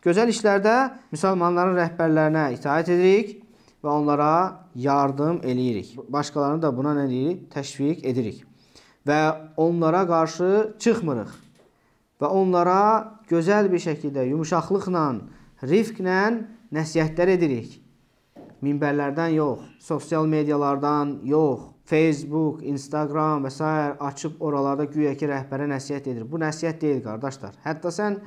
Gözəl işlərdə müsəlmanların rəhbərlərinə itaət edirik və onlara yardım eləyirik. Başqalarını da buna nə deyirik? Təşviq edirik. Və onlara qarşı çıxmırıq. Və onlara gözəl bir şəkildə, yumuşaqlıqla, rifqlə nəsihətlər edirik. Minbərlərdən yox, sosial mediyalardan yox, Facebook, Instagram və s. açıb oralarda güya ki, rəhbərə nəsihət edir. Bu nəsihət deyil, qardaşlar. Hətta sən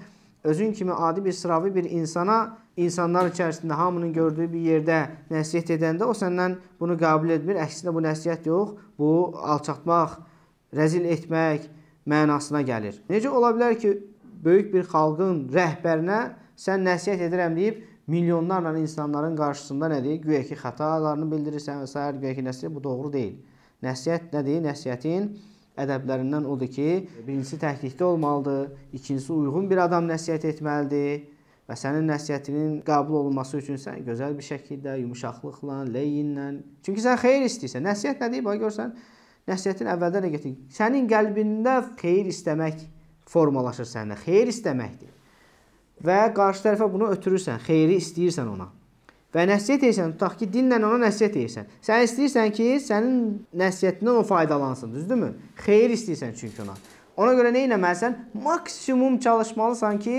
özün kimi adi bir sıravi bir insana insanlar içərisində hamının gördüyü bir yerdə nəsihət edəndə o səndən bunu qəbul etmir. Əksinə bu nəsihət yox, bu alçaltmaq, rəzil etmək mənasına gəlir. Necə ola bilər ki, böyük bir xalqın rəhbərinə sən nəsihət edirəm deyib milyonlarla insanların qarşısında nədir? Güya ki, xətalarını bildirirsən və s. güya ki, nəsihət bu doğru deyil. Nəsihət nədir? Nəsihətin ədəblərindən odur ki, birincisi təhqiqdə olmalıdır, ikincisi uyğun bir adam nəsihət etməlidir və sənin nəsihətinin qəbul olunması üçün sən gözəl bir şəkildə, yumuşaqlıqla, leyinlə, çünki sən xeyir istəyirsən. Nəsihət nədir? Bax görsən, nəsihətin əvvəldən də gətir. Sənin qəlbində xeyir istəmək formalaşır səndə. Xeyir istəməkdir. Və qarşı tərəfə bunu ötürürsən, xeyri istəyirsən ona və nəsihət edirsən, tutaq ki, dinlə ona nəsihət edirsən. Sən istəyirsən ki, sənin nəsihətindən o faydalansın, düzdürmü? Xeyir istəyirsən çünki ona. Ona görə nə etməlisən? Maksimum çalışmalısan ki,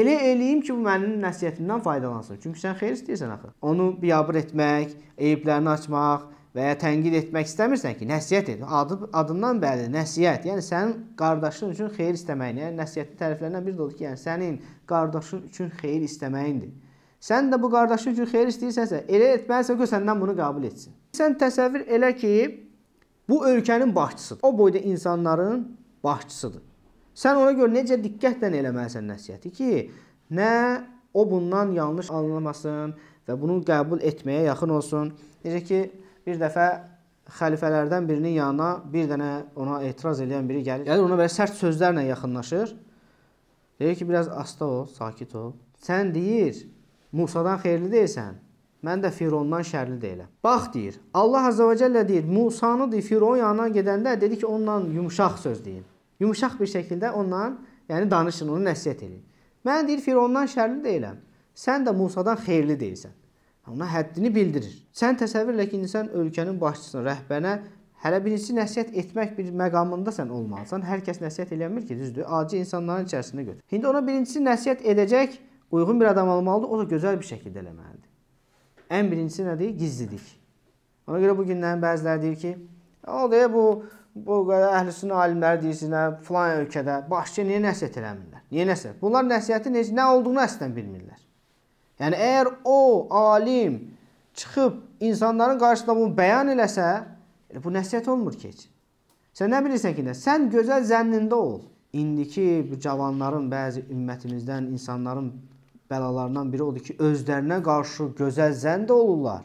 elə eləyim ki, bu mənim nəsihətimdən faydalansın. Çünki sən xeyir istəyirsən axı. Onu biabır etmək, eyiblərini açmaq, və ya tənqid etmək istəmirsən ki, nəsihət et. Adı adından bəllidir, nəsihət. Yəni sənin qardaşın üçün xeyir istəməyin. Yəni nəsihətin təriflərindən biri də odur ki, yəni sənin qardaşın üçün xeyir istəməyindir. Sən də bu qardaşı üçün xeyir istəyirsənsə, elə etməlisən ki, səndən bunu qəbul etsin. Sən təsəvvür elə ki, bu ölkənin başçısıdır. O boyda insanların başçısıdır. Sən ona görə necə diqqətlə eləməlisən nəsihəti ki, nə o bundan yanlış anlamasın və bunu qəbul etməyə yaxın olsun. Necə ki, bir dəfə xəlifələrdən birinin yanına bir dənə ona etiraz edən biri gəlir. Gəlir ona belə sərt sözlərlə yaxınlaşır. Deyir ki, biraz asta ol, sakit ol. Sən deyir, Musadan xeyirli deyilsən, mən də Firondan şərli deyiləm. Bax deyir, Allah Azza və Cəllə deyir, Musanı deyir, Firon yanına gedəndə dedi ki, onunla yumşaq söz deyin. Yumşaq bir şəkildə onunla, yəni danışın, onu nəsihət edin. Mən deyir, Firondan şərli deyiləm. Sən də Musadan xeyirli deyilsən. Ona həddini bildirir. Sən təsəvvür elə ki, insan ölkənin başçısına, rəhbənə Hələ birincisi nəsihət etmək bir məqamında sən olmalısan. Hər kəs nəsihət eləmir ki, düzdür? Aciz insanların içərisində götür. İndi ona birincisi nəsihət edəcək uyğun bir adam olmalıdır, o da gözəl bir şəkildə eləməlidir. Ən birincisi nədir? Gizlilik. Ona görə bu günlərin bəziləri deyir ki, o deyə bu bu əhlüsünnə alimləri deyirsinə filan ölkədə başçı niyə nəsihət eləmirlər? Niyə nəsihət? Bunlar nəsihətin necə nə olduğunu əslən bilmirlər. Yəni əgər o alim çıxıb insanların qarşısında bunu bəyan eləsə, elə bu nəsihət olmur ki. Sən nə bilirsən ki, nə? Sən gözəl zənnində ol indiki bu cavanların bəzi ümmətimizdən insanların bəlalarından biri odur ki, özlərinə qarşı gözəl zənd olurlar.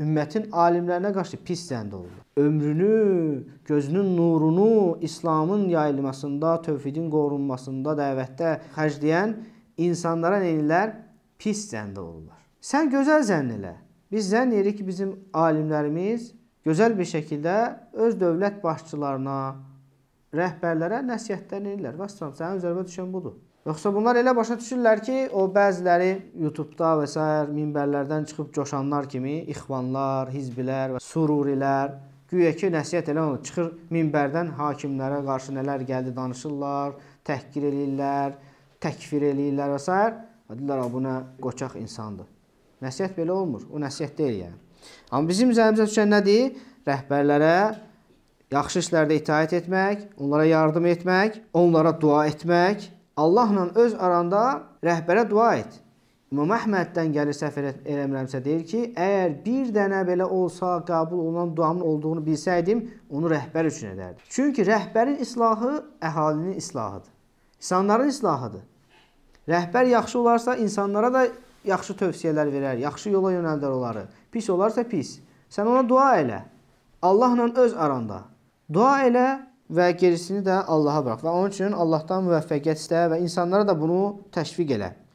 Ümmətin alimlərinə qarşı pis zənd olurlar. Ömrünü, gözünün nurunu İslamın yayılmasında, tövhidin qorunmasında, dəvətdə xərcləyən insanlara neyirlər? Pis zənd olurlar. Sən gözəl zənn elə. Biz zənn edirik ki, bizim alimlərimiz gözəl bir şəkildə öz dövlət başçılarına, rəhbərlərə nəsihətlənirlər. Vəssalam, sənin üzərinə düşən budur. Yoxsa bunlar elə başa düşürlər ki, o bəziləri YouTube-da və s. minbərlərdən çıxıb coşanlar kimi ixvanlar, hizbilər və sururilər güya ki, nəsihət elə olur. Çıxır minbərdən hakimlərə qarşı nələr gəldi danışırlar, təhqir eləyirlər, təkfir eləyirlər və s. Deyirlər, bu nə qoçaq insandır. Nəsihət belə olmur. O nəsihət deyil yəni. Amma bizim üzərimizə düşən nədir? Rəhbərlərə yaxşı işlərdə itaət etmək, onlara yardım etmək, onlara dua etmək, Allahla öz aranda rəhbərə dua et. İmam Əhməddən gəlir səhv eləmirəmsə deyir ki, əgər bir dənə belə olsa qəbul olunan duamın olduğunu bilsəydim, onu rəhbər üçün edərdim. Çünki rəhbərin islahı əhalinin islahıdır. İnsanların islahıdır. Rəhbər yaxşı olarsa insanlara da yaxşı tövsiyələr verər, yaxşı yola yönəldər onları. Pis olarsa pis. Sən ona dua elə. Allahla öz aranda Dua elə və gerisini də Allaha burax və onun üçün Allahdan müvəffəqiyyət istə və insanlara da bunu təşviq elə.